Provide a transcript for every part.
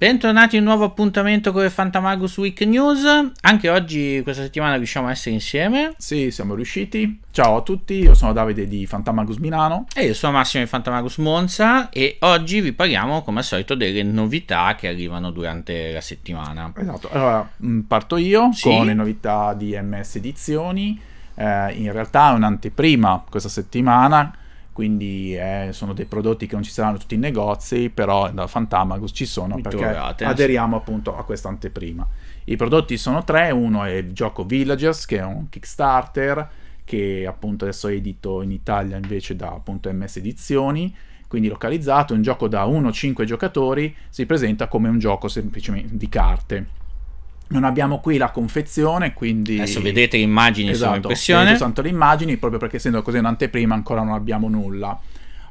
Bentornati a un nuovo appuntamento con le Fantamagus Week News. Anche oggi, questa settimana, riusciamo a essere insieme. Sì, siamo riusciti. Ciao a tutti, io sono Davide di Fantamagus Milano. E io sono Massimo di Fantamagus Monza. E oggi vi parliamo, come al solito, delle novità che arrivano durante la settimana. Esatto, allora mm, parto io sì. con le novità di MS Edizioni. Eh, in realtà è un'anteprima questa settimana quindi eh, sono dei prodotti che non ci saranno tutti i negozi, però da Fantamagus ci sono Mi perché trovate. aderiamo appunto a questa anteprima. I prodotti sono tre, uno è il gioco Villagers che è un Kickstarter che appunto adesso è edito in Italia invece da appunto MS Edizioni, quindi localizzato, un gioco da 1-5 giocatori, si presenta come un gioco semplicemente di carte non abbiamo qui la confezione, quindi... Adesso vedete le immagini esatto, sono impressione. Esatto, soltanto le immagini, proprio perché essendo così un'anteprima ancora non abbiamo nulla.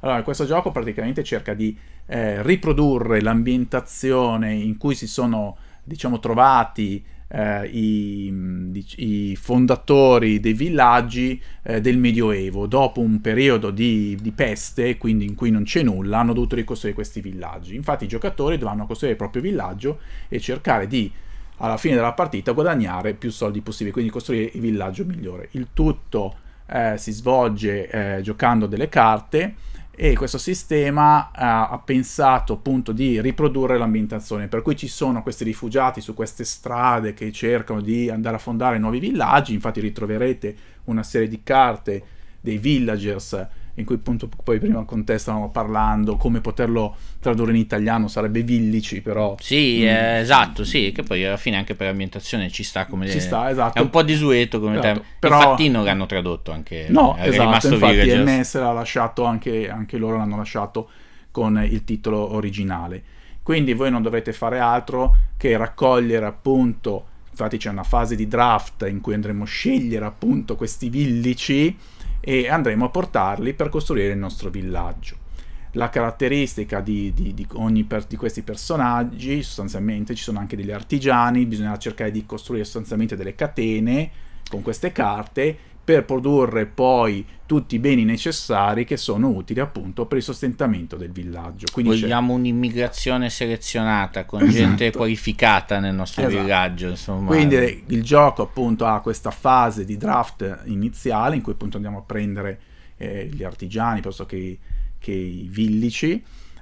Allora, questo gioco praticamente cerca di eh, riprodurre l'ambientazione in cui si sono, diciamo, trovati eh, i, i, fondatori dei villaggi eh, del Medioevo. Dopo un periodo di, di peste, quindi in cui non c'è nulla, hanno dovuto ricostruire questi villaggi. Infatti i giocatori dovranno costruire il proprio villaggio e cercare di alla fine della partita guadagnare più soldi possibili, quindi costruire il villaggio migliore. Il tutto eh, si svolge eh, giocando delle carte e questo sistema eh, ha pensato appunto di riprodurre l'ambientazione, per cui ci sono questi rifugiati su queste strade che cercano di andare a fondare nuovi villaggi, infatti ritroverete una serie di carte dei villagers in cui appunto poi prima con te stavamo parlando, come poterlo tradurre in italiano, sarebbe villici però. Sì, mm. eh, esatto, sì, che poi alla fine anche per ambientazione ci sta come... Ci le... sta, esatto. È un po' disueto come esatto. termine. Però... Infatti non l'hanno tradotto anche... No, eh, è esatto, rimasto infatti Villagers. MS l'ha lasciato, anche, anche loro l'hanno lasciato con il titolo originale. Quindi voi non dovrete fare altro che raccogliere appunto, infatti c'è una fase di draft in cui andremo a scegliere appunto questi villici e andremo a portarli per costruire il nostro villaggio. La caratteristica di, di, di ogni per, di questi personaggi, sostanzialmente ci sono anche degli artigiani, bisognerà cercare di costruire sostanzialmente delle catene con queste carte per produrre poi tutti i beni necessari che sono utili appunto per il sostentamento del villaggio. Quindi Vogliamo un'immigrazione selezionata con esatto. gente qualificata nel nostro esatto. villaggio. Insomma. Quindi il gioco appunto ha questa fase di draft iniziale in cui appunto andiamo a prendere eh, gli artigiani piuttosto che, che i villici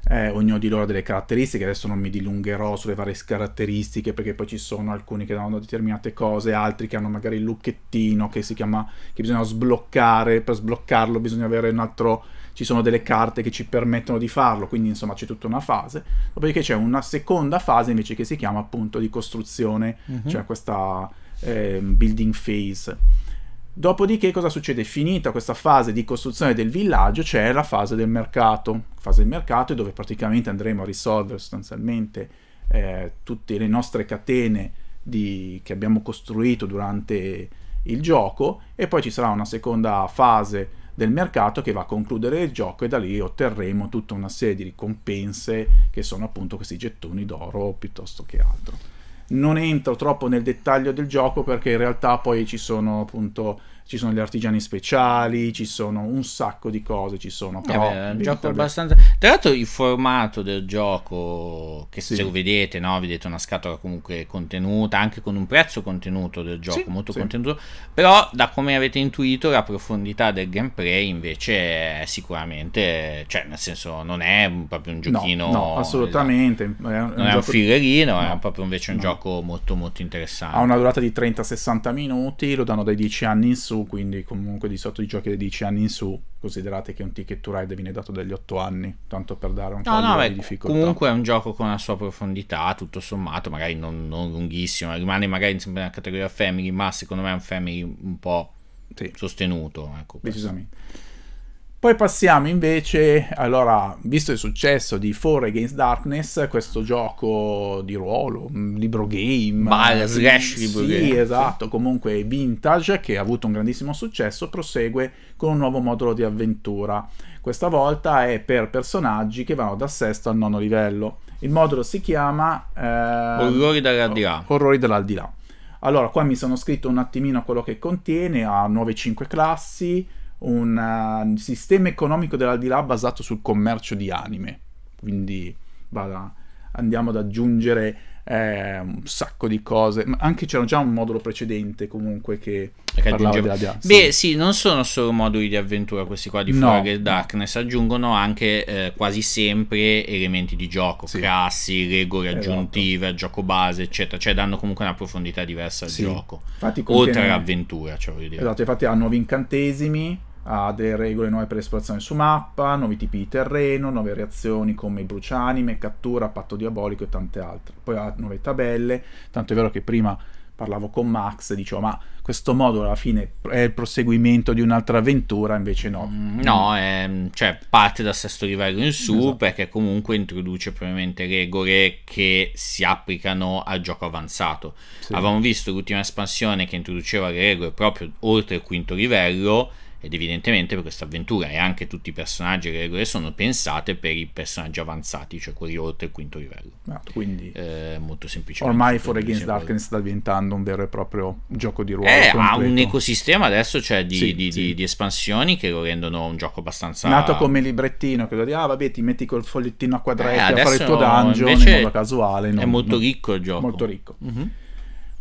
eh, ognuno di loro ha delle caratteristiche, adesso non mi dilungherò sulle varie caratteristiche perché poi ci sono alcuni che danno determinate cose, altri che hanno magari il lucchettino che si chiama, che bisogna sbloccare, per sbloccarlo bisogna avere un altro, ci sono delle carte che ci permettono di farlo, quindi insomma c'è tutta una fase, dopodiché c'è una seconda fase invece che si chiama appunto di costruzione, mm-hmm. cioè questa eh, building phase Dopodiché cosa succede? Finita questa fase di costruzione del villaggio c'è la fase del mercato, fase del mercato è dove praticamente andremo a risolvere sostanzialmente eh, tutte le nostre catene di, che abbiamo costruito durante il gioco e poi ci sarà una seconda fase del mercato che va a concludere il gioco e da lì otterremo tutta una serie di ricompense che sono appunto questi gettoni d'oro piuttosto che altro non entro troppo nel dettaglio del gioco perché in realtà poi ci sono appunto ci sono gli artigiani speciali, ci sono un sacco di cose, ci sono però... Eh beh, è un gioco abbastanza... Tra l'altro il formato del gioco, che sì. se lo vedete, no? vedete una scatola comunque contenuta, anche con un prezzo contenuto del gioco, sì, molto sì. contenuto, però da come avete intuito la profondità del gameplay invece è sicuramente, cioè nel senso non è proprio un giochino... No, no assolutamente. Esatto. È un, non è un fillerino, no, è proprio invece un no. gioco molto molto interessante. Ha una durata di 30-60 minuti, lo danno dai 10 anni in su quindi comunque di sotto i giochi dei 10 anni in su, considerate che un ticket to ride viene dato dagli 8 anni, tanto per dare un no, po' no, di difficoltà. Comunque è un gioco con la sua profondità, tutto sommato, magari non, non lunghissimo, rimane magari sempre nella categoria family, ma secondo me è un family un po' sì. sostenuto. Ecco, Decisamente. Poi passiamo invece, allora, visto il successo di Four Against Darkness, questo gioco di ruolo, mm, libro game, Ma, slash eh, sì, libro sì, game. esatto, comunque vintage che ha avuto un grandissimo successo, prosegue con un nuovo modulo di avventura. Questa volta è per personaggi che vanno da sesto al nono livello. Il modulo si chiama eh, Orrori dall'aldilà. Orrori dall'aldilà. Allora, qua mi sono scritto un attimino quello che contiene, ha nuove 5 classi, un uh, sistema economico dell'aldilà basato sul commercio di anime. Quindi vada, andiamo ad aggiungere eh, un sacco di cose. Ma anche c'era già un modulo precedente comunque che, che aggiungeva... della sì. Beh, sì, non sono solo moduli di avventura questi qua di Frogger no. Darkness, aggiungono anche eh, quasi sempre elementi di gioco, sì. classi, regole esatto. aggiuntive, esatto. gioco base, eccetera. Cioè danno comunque una profondità diversa al sì. gioco. Infatti, contiene... Oltre all'avventura, cioè voglio dire. Esatto, infatti ha nuovi incantesimi ha delle regole nuove per l'esplorazione su mappa, nuovi tipi di terreno, nuove reazioni come i brucianime, cattura, patto diabolico e tante altre. Poi ha nuove tabelle, tanto è vero che prima parlavo con Max e dicevo ma questo modulo alla fine è il proseguimento di un'altra avventura invece no mm, no è, cioè parte da sesto livello in su esatto. perché comunque introduce probabilmente regole che si applicano al gioco avanzato sì. avevamo visto l'ultima espansione che introduceva le regole proprio oltre il quinto livello ed evidentemente per questa avventura e anche tutti i personaggi e le regole sono pensate per i personaggi avanzati, cioè quelli oltre il quinto livello. Ah, quindi eh, molto semplicemente. Ormai For Against Darkness sta diventando un vero e proprio gioco di ruolo. Eh, ha un ecosistema adesso cioè, di, sì, di, sì. Di, di, espansioni che lo rendono un gioco abbastanza... Nato come librettino, che lo dici, ah vabbè ti metti col fogliettino a quadretti eh, a fare il tuo dungeon in modo casuale. Non, è molto ricco il gioco. Molto ricco. Mm-hmm.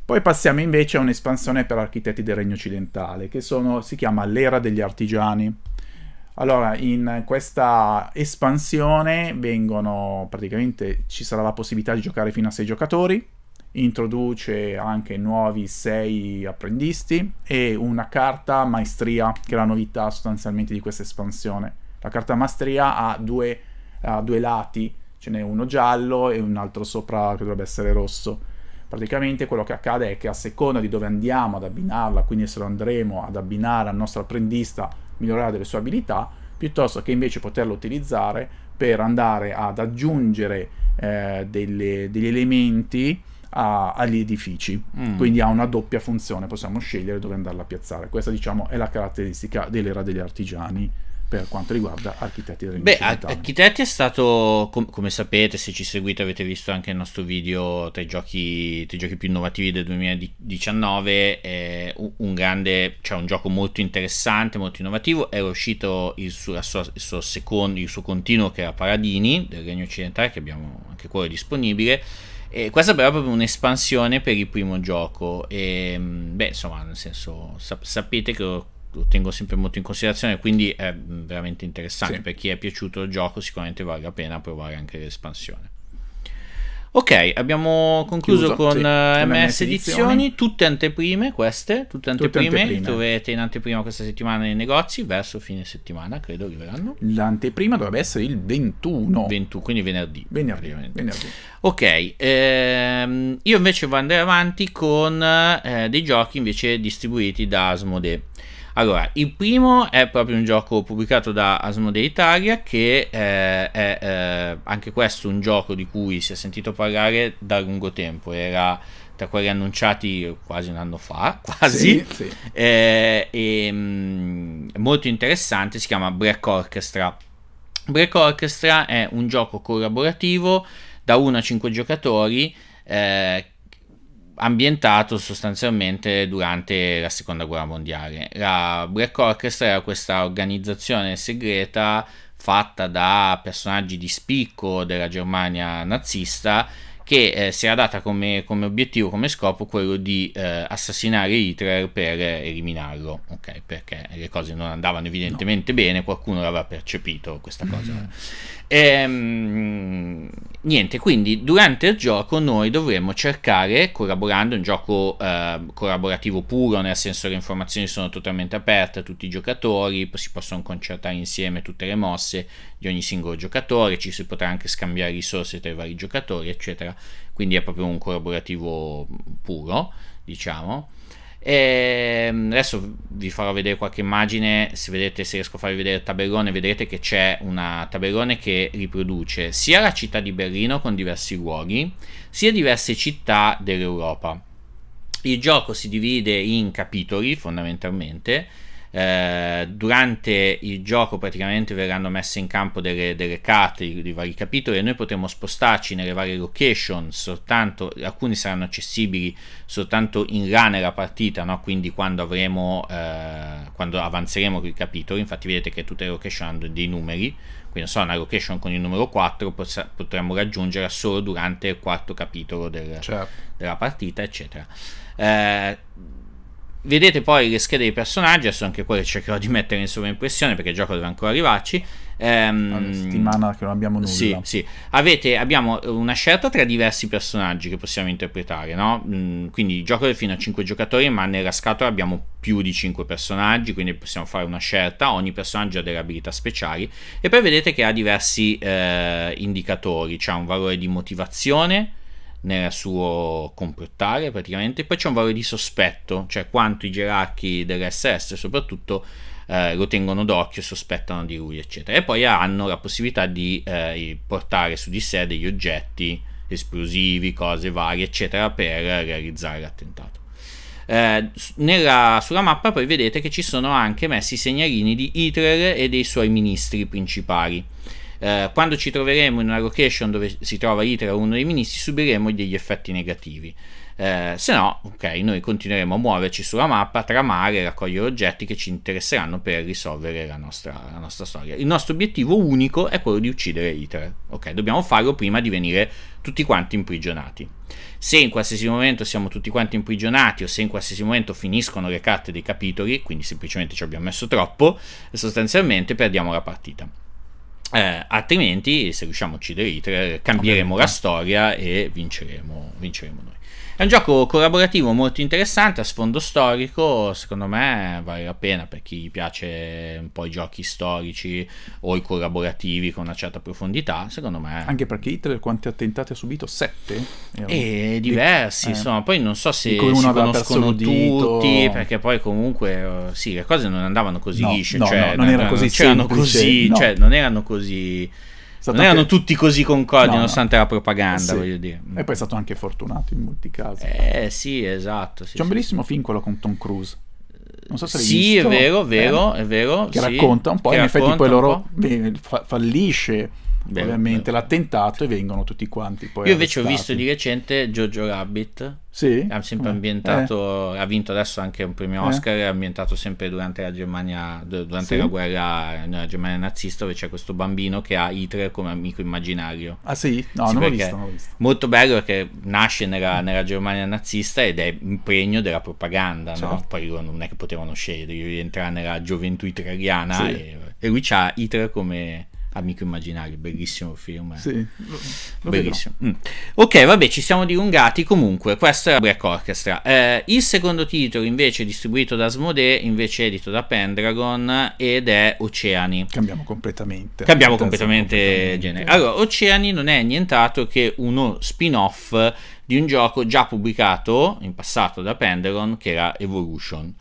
Poi passiamo invece a un'espansione per architetti del Regno Occidentale, che sono, si chiama l'Era degli Artigiani. Allora, in questa espansione vengono praticamente ci sarà la possibilità di giocare fino a 6 giocatori, introduce anche nuovi 6 apprendisti e una carta maestria, che è la novità sostanzialmente di questa espansione. La carta maestria ha due, ha due lati, ce n'è uno giallo e un altro sopra che dovrebbe essere rosso Praticamente quello che accade è che a seconda di dove andiamo ad abbinarla, quindi se lo andremo ad abbinare al nostro apprendista, migliorare delle sue abilità, piuttosto che invece poterlo utilizzare per andare ad aggiungere eh, delle, degli elementi a, agli edifici. Mm. Quindi ha una doppia funzione, possiamo scegliere dove andarla a piazzare. Questa diciamo è la caratteristica dell'era degli artigiani per quanto riguarda architetti delle Beh, architetti è stato, com- come sapete, se ci seguite avete visto anche il nostro video tra i giochi, tra i giochi più innovativi del 2019, è un grande, cioè un gioco molto interessante, molto innovativo, era uscito il suo, sua, il suo secondo, il suo continuo che era Paradini del Regno Occidentale, che abbiamo anche quello disponibile. E questa però è proprio un'espansione per il primo gioco. E, beh, insomma, nel senso, sap- sapete che ho lo tengo sempre molto in considerazione, quindi è mm, veramente interessante. Sì. Per chi è piaciuto il gioco, sicuramente vale la pena provare anche l'espansione. Ok, abbiamo concluso Chiuso, con sì. Eh, MS, MS edizioni. tutte anteprime queste, tutte anteprime, tutte anteprime, troverete in anteprima questa settimana nei negozi, verso fine settimana credo arriveranno. L'anteprima dovrebbe essere il 21. 21 quindi venerdì. Venerdì. venerdì. Ok, ehm, io invece vado andare avanti con eh, dei giochi invece distribuiti da Asmodee. Allora, il primo è proprio un gioco pubblicato da Asmode Italia che eh, è eh, anche questo un gioco di cui si è sentito parlare da lungo tempo, era tra quelli annunciati quasi un anno fa, quasi, sì, sì. Eh, e, mh, mm, molto interessante, si chiama Break Orchestra. Break Orchestra è un gioco collaborativo da 1 a 5 giocatori eh, ambientato sostanzialmente durante la seconda guerra mondiale. La Black Orchestra era questa organizzazione segreta fatta da personaggi di spicco della Germania nazista che eh, si era data come, come, obiettivo, come scopo, quello di eh, assassinare Hitler per eliminarlo, ok? perché le cose non andavano evidentemente no. bene, qualcuno l'aveva percepito questa cosa. Mm. Ehm, niente, quindi durante il gioco noi dovremo cercare, collaborando, è un gioco eh, collaborativo puro, nel senso le informazioni sono totalmente aperte a tutti i giocatori, si possono concertare insieme tutte le mosse di ogni singolo giocatore, ci si potrà anche scambiare risorse tra i vari giocatori, eccetera. Quindi è proprio un collaborativo mhmm, puro, diciamo. E ehm, adesso vi farò vedere qualche immagine, se vedete se riesco a farvi vedere il tabellone, vedrete che c'è un tabellone che riproduce sia la città di Berlino con diversi luoghi, sia diverse città dell'Europa. Il gioco si divide in capitoli fondamentalmente eh, durante il gioco praticamente verranno messe in campo delle, delle carte di, di, vari capitoli e noi potremo spostarci nelle varie location, soltanto, alcuni saranno accessibili soltanto in là nella partita, no? quindi quando, avremo, eh, quando avanzeremo con i capitoli, infatti vedete che tutte le location hanno dei numeri, quindi so, una location con il numero 4 potremmo raggiungerla solo durante il quarto capitolo del, certo. della partita, eccetera. Eh, vedete poi le schede dei personaggi, adesso anche quelle cercherò di mettere in sovraimpressione perché il gioco deve ancora arrivarci. una ehm, settimana che non abbiamo nulla. Sì, sì. Avete, abbiamo una scelta tra diversi personaggi che possiamo interpretare, no? Mm, quindi il gioco è fino a 5 giocatori, ma nella scatola abbiamo più di 5 personaggi, quindi possiamo fare una scelta, ogni personaggio ha delle abilità speciali e poi vedete che ha diversi eh, indicatori, c'è cioè un valore di motivazione nel suo complottare praticamente. Poi c'è un valore di sospetto, cioè quanto i gerarchi dell'SS soprattutto eh, lo tengono d'occhio, sospettano di lui, eccetera. E poi hanno la possibilità di eh, portare su di sé degli oggetti esplosivi, cose varie, eccetera, per realizzare l'attentato. Eh, nella, sulla mappa poi vedete che ci sono anche messi i segnalini di Hitler e dei suoi ministri principali eh, quando ci troveremo in una location dove si trova Hitler o uno dei ministri subiremo degli effetti negativi. Eh, se no, ok, noi continueremo a muoverci sulla mappa, tramare, e raccogliere oggetti che ci interesseranno per risolvere la nostra, la nostra storia. Il nostro obiettivo unico è quello di uccidere Hitler. Ok, dobbiamo farlo prima di venire tutti quanti imprigionati. Se in qualsiasi momento siamo tutti quanti imprigionati o se in qualsiasi momento finiscono le carte dei capitoli, quindi semplicemente ci abbiamo messo troppo, sostanzialmente perdiamo la partita. Eh, altrimenti, se riusciamo a uccidere Hitler, cambieremo la storia e vinceremo, vinceremo noi. È un gioco collaborativo molto interessante, a sfondo storico, secondo me vale la pena per chi piace un po' i giochi storici o i collaborativi con una certa profondità, secondo me. Anche perché Hitler quanti attentati ha subito? Sette? E diversi, eh. insomma, poi non so se si conoscono tutti, perché poi comunque eh, sì, le cose non andavano così no, lisce, no, cioè, no, non, non, era così non, semplice, così, cioè, non erano così non erano anche... tutti così concordi, no, nonostante no. la propaganda, eh sì. voglio dire. E poi è stato anche fortunato in molti casi. Eh sì, esatto. Sì, C'è sì, un bellissimo film quello con Tom Cruise. Non so se sì, visto. Sì, è vero, vero, eh, è vero. Che racconta un po', in effetti poi loro fallisce Beh, ovviamente beh. l'attentato e vengono tutti quanti poi io invece arrestati. ho visto di recente Jojo Rabbit sì? ha sempre eh. ambientato eh. ha vinto adesso anche un premio eh. Oscar eh. è ambientato sempre durante la Germania durante sì? la guerra eh, nella Germania nazista dove c'è questo bambino che ha Hitler come amico immaginario ah sì? no sì, non, l'ho visto, non l'ho visto molto bello perché nasce nella, nella Germania nazista ed è pregno della propaganda certo. no? poi non è che potevano scegliere di entrare nella gioventù italiana sì. e, e lui ha Hitler come Amico immaginario, bellissimo film. Sì, lo, lo bellissimo. Mm. Ok, vabbè, ci siamo dilungati. Comunque, questo era Black Orchestra. Eh, il secondo titolo, invece, è distribuito da Smode, invece è edito da Pendragon ed è Oceani. Cambiamo completamente. Cambiamo completamente, completamente genere. Allora, Oceani non è nient'altro che uno spin-off di un gioco già pubblicato in passato da Pendragon che era Evolution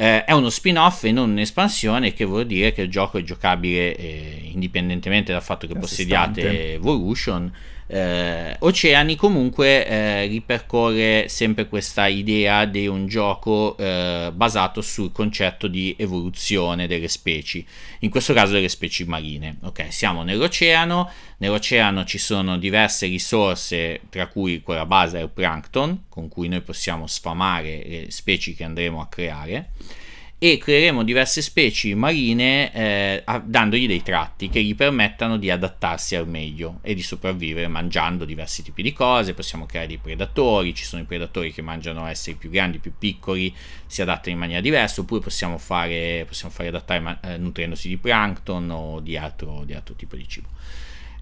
eh, è uno spin-off e non un'espansione, che vuol dire che il gioco è giocabile eh, indipendentemente dal fatto che Assistante. possediate Evolution eh, Oceani comunque eh, ripercorre sempre questa idea di un gioco eh, basato sul concetto di evoluzione delle specie, in questo caso delle specie marine. Ok, siamo nell'oceano, nell'oceano ci sono diverse risorse, tra cui quella base è il plankton, con cui noi possiamo sfamare le specie che andremo a creare e creeremo diverse specie marine eh, dandogli dei tratti che gli permettano di adattarsi al meglio e di sopravvivere mangiando diversi tipi di cose, possiamo creare dei predatori, ci sono i predatori che mangiano esseri più grandi, più piccoli, si adattano in maniera diversa, oppure possiamo fare, possiamo fare adattare eh, nutrendosi di plankton o di altro, di altro tipo di cibo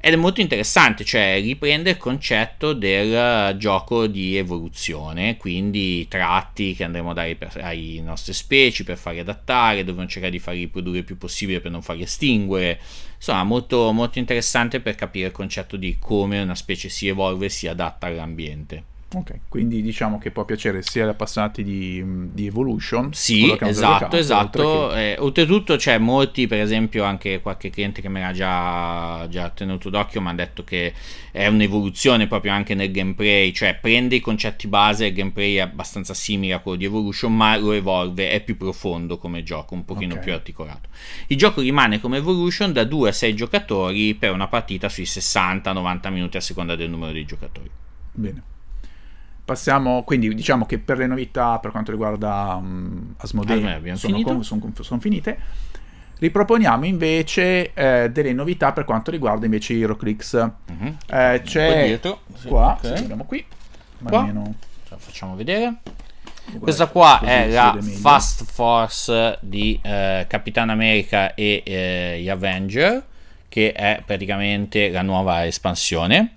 ed è molto interessante, cioè riprende il concetto del eh, gioco di evoluzione, quindi tratti che andremo a dare ai nostre specie per farle adattare, dovremo cercare di farli riprodurre il più possibile per non farli estinguere. Insomma, molto, molto interessante per capire il concetto di come una specie si evolve e si adatta all'ambiente. Ok, quindi diciamo che può piacere sia agli appassionati di, di, Evolution. Sì, esatto, esatto. Che... Eh, oltretutto c'è molti, per esempio, anche qualche cliente che mi era già, già tenuto d'occhio mi ha detto che è un'evoluzione proprio anche nel gameplay, cioè prende i concetti base, il gameplay è abbastanza simile a quello di Evolution, ma lo evolve, è più profondo come gioco, un pochino okay. più articolato. Il gioco rimane come Evolution da 2 a 6 giocatori per una partita sui 60-90 minuti a seconda del numero dei giocatori. Bene. Passiamo, quindi diciamo che per le novità per quanto riguarda um, Asmodee sono, con, sono, sono, finite. Riproponiamo invece eh, delle novità per quanto riguarda invece i Rocklix. Mm -hmm. eh, c'è dietro, sì, qua, okay. se vediamo qui, qua. almeno facciamo vedere. Guarda, Questa qua è la Fast Force di eh, Capitan America e eh, gli Avenger, che è praticamente la nuova espansione.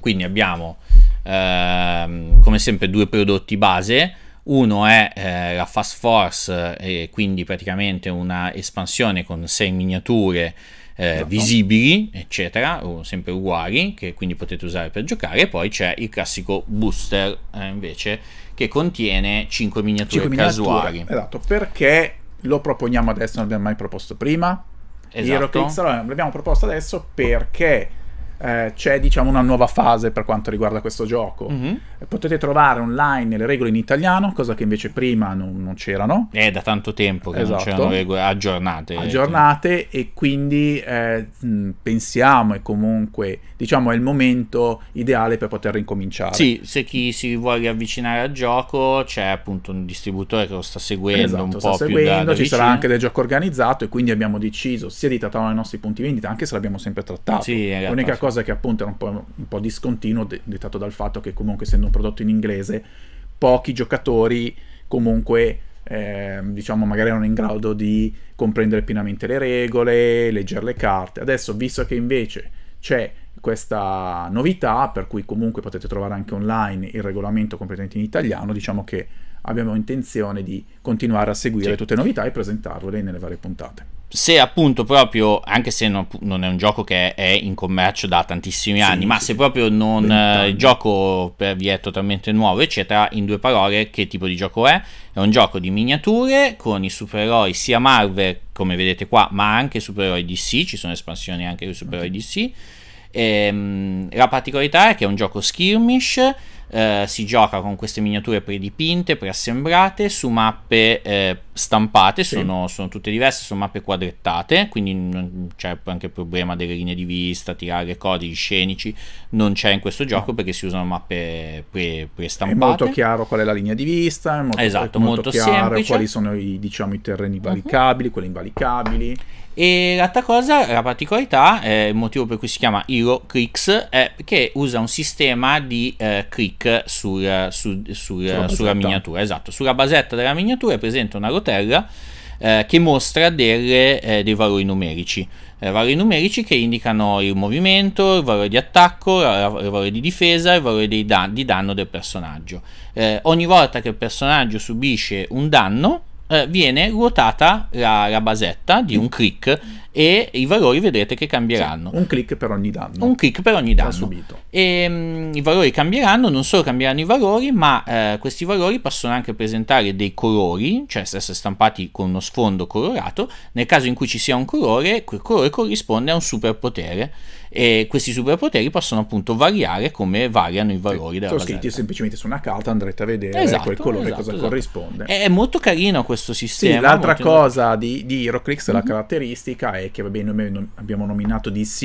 Quindi abbiamo eh, come sempre due prodotti base. Uno è eh, la Fast Force, eh, e quindi praticamente una espansione con sei miniature eh, esatto. visibili, eccetera, o sempre uguali, che quindi potete usare per giocare. E poi c'è il classico booster, eh, invece, che contiene 5 miniature, 5 casuali. esatto, perché lo proponiamo adesso, non l'abbiamo mai proposto prima. Esatto. Hero l'abbiamo proposto adesso perché eh, c'è diciamo una nuova fase per quanto riguarda questo gioco. Mm-hmm. Potete trovare online le regole in italiano, cosa che invece prima non, non c'erano. È da tanto tempo che esatto. non c'erano regole aggiornate. Eh, aggiornate e quindi eh, mm, pensiamo e comunque diciamo è il momento ideale per poter ricominciare. Sì, se chi si vuole avvicinare al gioco c'è appunto un distributore che lo sta seguendo esatto, un sta po' seguendo, più da, da Ci sarà anche del gioco organizzato e quindi abbiamo deciso sia di trattare i nostri punti vendita, anche se l'abbiamo sempre trattato. Sì, L'unica cosa cosa che appunto era un po', un po discontinuo, de- dettato dal fatto che comunque essendo un prodotto in inglese, pochi giocatori comunque eh, diciamo magari erano in grado di comprendere pienamente le regole, leggere le carte. Adesso, visto che invece c'è questa novità, per cui comunque potete trovare anche online il regolamento completamente in italiano, diciamo che abbiamo intenzione di continuare a seguire sì. tutte le novità e presentarvele nelle varie puntate se appunto proprio, anche se non, non, è un gioco che è in commercio da tantissimi anni, sì, ma sì. se proprio non eh, il gioco per via totalmente nuovo, eccetera, in due parole che tipo di gioco è? È un gioco di miniature con i supereroi sia Marvel, come vedete qua, ma anche supereroi DC, ci sono espansioni anche di supereroi DC. E, ehm, la particolarità è che è un gioco skirmish eh, si gioca con queste miniature predipinte, preassemblate su mappe eh, stampate, sì. sono, sono, tutte diverse, sono mappe quadrettate, quindi non c'è anche il problema delle linee di vista, tirare codici scenici, non c'è in questo gioco no. perché si usano mappe pre, prestampate. È molto chiaro qual è la linea di vista, è molto, esatto, è molto, molto chiaro semplice. quali sono i, diciamo, i terreni mhm. valicabili, uh-huh. quelli invalicabili. E l'altra cosa, la particolarità, eh, il motivo per cui si chiama Hero Crix, è che usa un sistema di eh, click click sul, eh, sul, sul, sulla, eh, sulla miniatura, esatto, sulla basetta della miniatura è presente una rotella eh, che mostra delle, eh, dei valori numerici. Eh, valori numerici che indicano il movimento, il valore di attacco, il valore di difesa, e il valore dan- di danno del personaggio. Eh, ogni volta che il personaggio subisce un danno, eh, viene ruotata la, la, basetta di un mm. click e i valori vedrete che cambieranno. Sì, un click per ogni danno. Un click per ogni danno. Subito. E, um, I valori cambieranno, non solo cambieranno i valori, ma eh, questi valori possono anche presentare dei colori, cioè essere stampati con uno sfondo colorato. Nel caso in cui ci sia un colore, quel colore corrisponde a un superpotere e questi superpoteri possono appunto variare come variano i valori della sono basetta. scritti semplicemente su una carta andrete a vedere esatto, quel colore esatto, cosa esatto. corrisponde è molto carino questo sistema sì, l'altra cosa di, di Heroclix mm-hmm. la mhm. caratteristica è che vabbè noi abbiamo nominato DC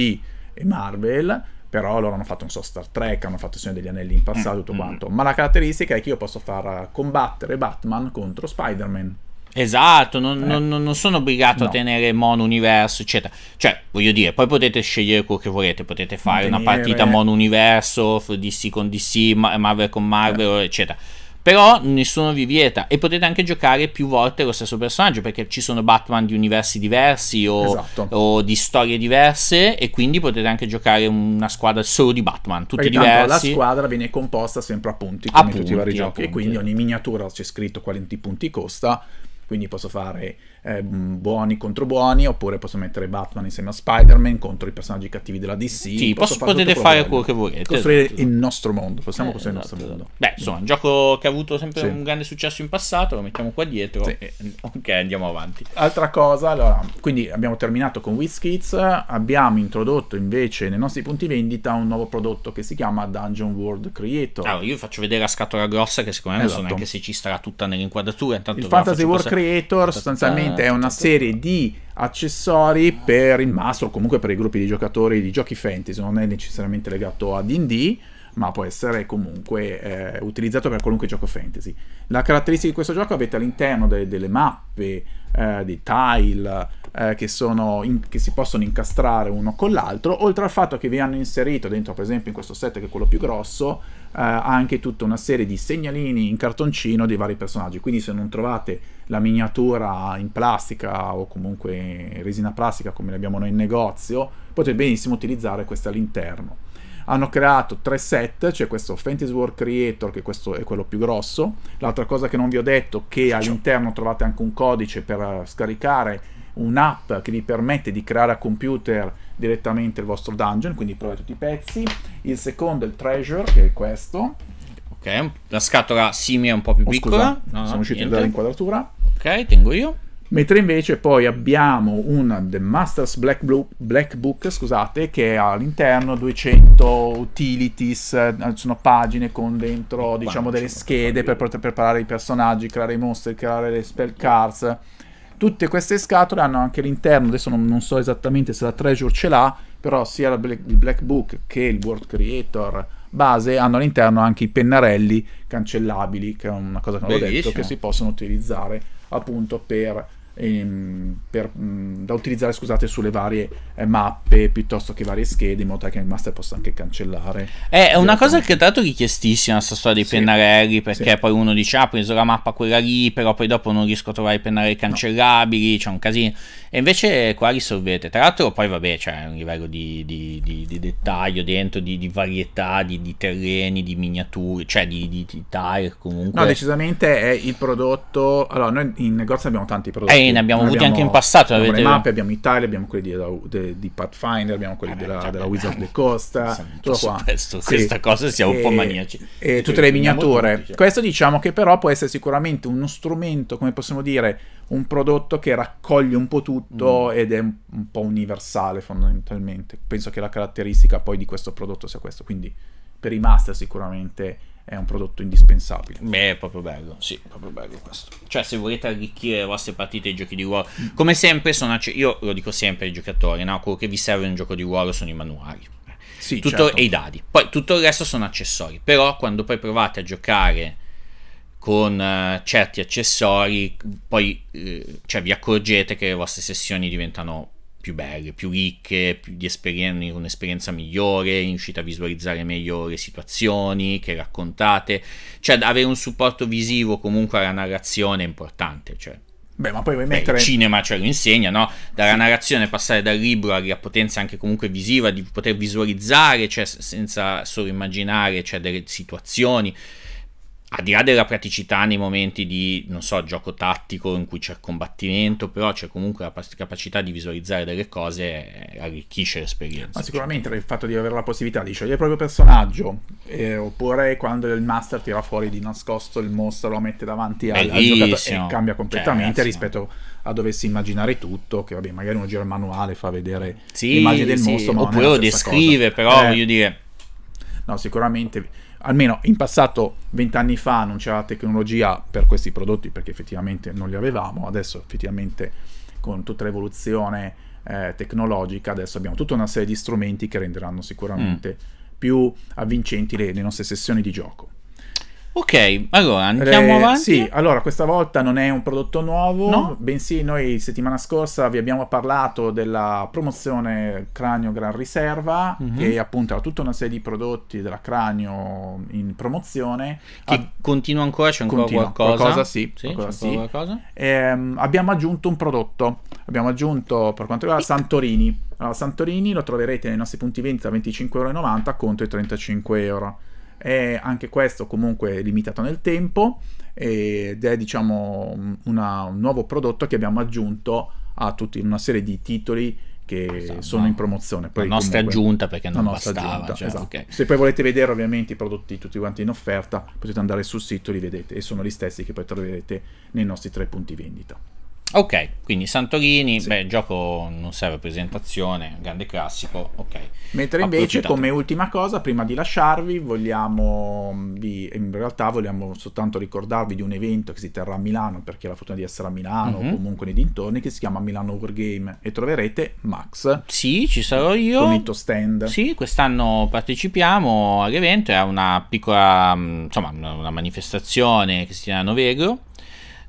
e Marvel però loro hanno fatto, un so, Star Trek, hanno fatto Signore degli Anelli in passato, tutto mm-hmm. quanto. Mm. Ma la caratteristica è che io posso far combattere Batman contro Spider-Man. Esatto, non, eh. non, non sono obbligato no. a tenere mono universo, eccetera. Cioè, voglio dire, poi potete scegliere quello che volete, potete fare tenere. una partita mono universo, DC con DC, Marvel con Marvel, eh. eccetera. Però nessuno vi vieta e potete anche giocare più volte lo stesso personaggio perché ci sono Batman di universi diversi o, esatto. o di storie diverse e quindi potete anche giocare una squadra solo di Batman, tutti perché diversi. la squadra viene composta sempre a punti come appunti, tutti i vari appunti, giochi e quindi ogni miniatura c'è scritto quanti punti costa quindi posso fare eh, buoni contro buoni, oppure posso mettere Batman insieme a Spider-Man contro i personaggi cattivi della DC. Sì, posso, posso potete fare quello che volete. Costruire esatto. il esatto. nostro mondo, possiamo eh, costruire esatto, il nostro esatto. mondo. Beh, insomma, un gioco che ha avuto sempre sì. un grande successo in passato, lo mettiamo qua dietro. Sì. E, ok, andiamo avanti. Altra cosa, allora, quindi abbiamo terminato con WizKids, abbiamo introdotto invece nei nostri punti vendita un nuovo prodotto che si chiama Dungeon World Creator. Allora, io faccio vedere la scatola grossa che secondo me esatto. non so esatto. neanche se ci starà tutta nell'inquadratura. Intanto il Fantasy World Creator sostanzialmente praticamente è una serie di accessori per il master o comunque per i gruppi di giocatori di giochi fantasy, non è necessariamente legato a D&D ma può essere comunque eh, utilizzato per qualunque gioco fantasy. La caratteristica di questo gioco avete all'interno de delle mappe, eh, dei tile eh, che, che, si possono incastrare uno con l'altro, oltre al fatto che vi hanno inserito dentro, per esempio in questo set che è quello più grosso, eh, anche tutta una serie di segnalini in cartoncino dei vari personaggi. Quindi se non trovate la miniatura in plastica o comunque resina plastica come l'abbiamo noi in negozio, potete benissimo utilizzare questa all'interno hanno creato tre set, cioè questo Fantasy War Creator, che questo è quello più grosso, l'altra cosa che non vi ho detto, è che all'interno trovate anche un codice per eh, scaricare un'app che vi permette di creare a computer direttamente il vostro dungeon, quindi provate tutti i pezzi, il secondo è il Treasure, che è questo. Ok, la scatola simile è un po' più oh, piccola. Scusa, no, sono riuscito a dare Ok, tengo io mentre invece poi abbiamo un The Masters Black, Blue, Black Book scusate, che ha all'interno 200 utilities, eh, sono pagine con dentro diciamo delle schede per poter preparare i personaggi, creare i mostri, creare le spell cards. Tutte queste scatole hanno anche all'interno, adesso non, non so esattamente se la Treasure ce l'ha, però sia il Black, il Black Book che il World Creator base hanno all'interno anche i pennarelli cancellabili, che è una cosa che non ho detto, che si possono utilizzare appunto per ehm, per, mh, mm, da utilizzare scusate, sulle varie eh, mappe piuttosto che varie schede, in modo tale che il master possa anche cancellare. Eh, è una cosa che tra l'altro richiestissima questa storia dei sì. pennarelli, perché sì. poi uno dice ah, preso la mappa quella lì, però poi dopo non riesco a trovare i pennarelli cancellabili, no. c'è un casino. E invece qua risolvete. Tra l'altro poi vabbè, c'è un livello di, di, di, di dettaglio dentro, di, varietà, di, terreni, di miniature, cioè di, tire comunque. No, decisamente è il prodotto... Allora, noi in negozio abbiamo tanti prodotti. Eh, ne abbiamo avuti anche in passato. Abbiamo avete... le mappe, abbiamo Italia, abbiamo quelli di, di, di Pathfinder, abbiamo quelli vabbè, eh, della, vabbè, della, Wizard of the Coast. Tutto qua. Questo, sì. Questa cosa siamo e, un po' maniaci. E, e tutte le miniature. Molto, questo diciamo che però può essere sicuramente uno strumento, come possiamo dire, un prodotto che raccoglie un po' tutto mm. ed è un, un, po' universale fondamentalmente. Penso che la caratteristica poi di questo prodotto sia questo. Quindi per i master sicuramente è un prodotto indispensabile. Beh, è proprio bello, sì, proprio bello questo. Cioè, se volete arricchire le vostre partite di giochi di ruolo, mm. come sempre, sono acce- io lo dico sempre ai giocatori, no? quello che vi serve in un gioco di ruolo sono i manuali. Sì, tutto, certo. e i dadi. Poi tutto il resto sono accessori. Però quando poi provate a giocare con uh, certi accessori, poi uh, cioè, vi accorgete che le vostre sessioni diventano più belle, più ricche, più di esperien- un'esperienza migliore, riuscite a visualizzare meglio le situazioni che raccontate, cioè avere un supporto visivo comunque alla narrazione è importante, cioè. Beh, ma poi vuoi mettere... il cinema ce lo insegna, no? Dalla sì. narrazione passare dal libro alla potenza anche comunque visiva, di poter visualizzare, cioè senza solo immaginare, cioè delle situazioni al di là della praticità nei momenti di, non so, gioco tattico in cui c'è combattimento, però c'è comunque la capacità di visualizzare delle cose arricchisce l'esperienza. Ma diciamo. sicuramente cioè. il fatto di avere la possibilità di scegliere il proprio personaggio, eh, oppure quando il master tira fuori di nascosto il mostro, lo mette davanti al, al giocatore e cambia completamente cioè, rispetto a dovessi immaginare tutto, che vabbè, magari uno gira il manuale, fa vedere sì, l'immagine del sì, mostro, ma oppure lo descrive, cosa. però eh, voglio dire... No, sicuramente almeno in passato, vent'anni fa, non c'era tecnologia per questi prodotti perché effettivamente non li avevamo, adesso effettivamente con tutta l'evoluzione eh, tecnologica, adesso abbiamo tutta una serie di strumenti che renderanno sicuramente mm. più avvincenti le, le nostre sessioni di gioco. Ok, allora andiamo Re, eh, avanti. Sì, allora questa volta non è un prodotto nuovo, no? bensì noi settimana scorsa vi abbiamo parlato della promozione Cranio Gran Riserva, mm -hmm. che appunto ha tutta una serie di prodotti della Cranio in promozione. Che ah, continua ancora, c'è ancora continua, qualcosa? Qualcosa sì, sì, qualcosa, sì. qualcosa. Ehm, abbiamo aggiunto un prodotto, abbiamo aggiunto per quanto riguarda Santorini. Allora, Santorini lo troverete nei nostri punti vendita a 25,90 euro, contro i 35 euro è anche questo comunque limitato nel tempo ed è diciamo una, un nuovo prodotto che abbiamo aggiunto a tutta una serie di titoli che esatto, sono in promozione. Poi, la nostra aggiunta perché non bastava. Aggiunta, cioè, esatto. okay. Se poi volete vedere ovviamente i prodotti tutti quanti in offerta potete andare sul sito, li vedete e sono gli stessi che poi troverete nei nostri tre punti vendita. Ok, quindi Santorini, sì. beh, gioco non serve presentazione, grande classico, ok. Mentre invece come ultima cosa, prima di lasciarvi, vogliamo, vi, in realtà vogliamo soltanto ricordarvi di un evento che si terrà a Milano, perché ho la fortuna di essere a Milano mm-hmm. o comunque nei dintorni, che si chiama Milano Wargame e troverete Max. Sì, ci sarò io. Con il tuo stand. Sì, quest'anno partecipiamo all'evento, è una piccola, mm, insomma, una manifestazione che si tiene a Novegro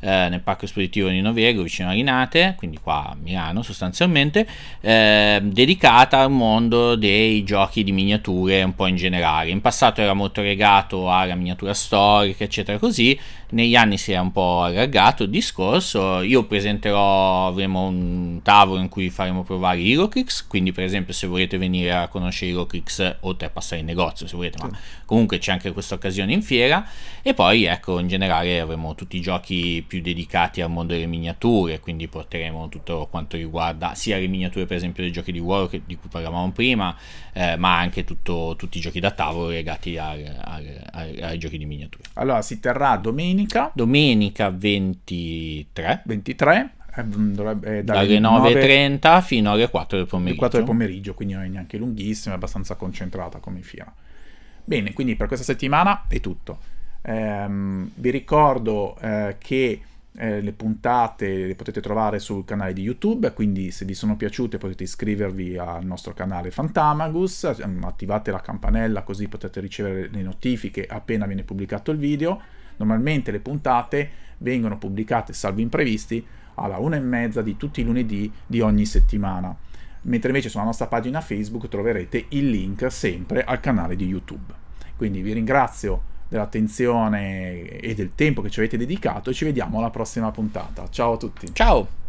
eh, nel parco espositivo di Noviego vicino a Rinate, quindi qua a Milano sostanzialmente, eh, dedicata al mondo dei giochi di miniature un po' in generale. In passato era molto legato alla miniatura storica, eccetera così, negli anni si è un po' allargato il discorso. Io presenterò, avremo un tavolo in cui faremo provare HeroClix, quindi per esempio se volete venire a conoscere HeroClix oltre a passare in negozio se volete, ma comunque c'è anche questa occasione in fiera e poi ecco in generale avremo tutti i giochi più dedicati al mondo delle miniature, quindi porteremo tutto quanto riguarda sia le miniature per esempio dei giochi di War di cui parlavamo prima, eh, ma anche tutto, tutti i giochi da tavolo legati al, al, al, ai giochi di miniature. Allora si terrà domenica domenica, domenica 23, 23 eh, dovrebbe eh, dalle, 9.30 fino alle 4 del pomeriggio. 4 del pomeriggio, quindi non è neanche lunghissima, è abbastanza concentrata come fiera. Bene, quindi per questa settimana è tutto. Ehm, vi ricordo eh, che eh, le puntate le potete trovare sul canale di YouTube, quindi se vi sono piaciute potete iscrivervi al nostro canale Fantamagus, ehm, attivate la campanella così potete ricevere le notifiche appena viene pubblicato il video Normalmente le puntate vengono pubblicate, salvo imprevisti, alla una e mezza di tutti i lunedì di ogni settimana. Mentre invece sulla nostra pagina Facebook troverete il link sempre al canale di YouTube. Quindi vi ringrazio dell'attenzione e del tempo che ci avete dedicato e ci vediamo alla prossima puntata. Ciao a tutti. Ciao.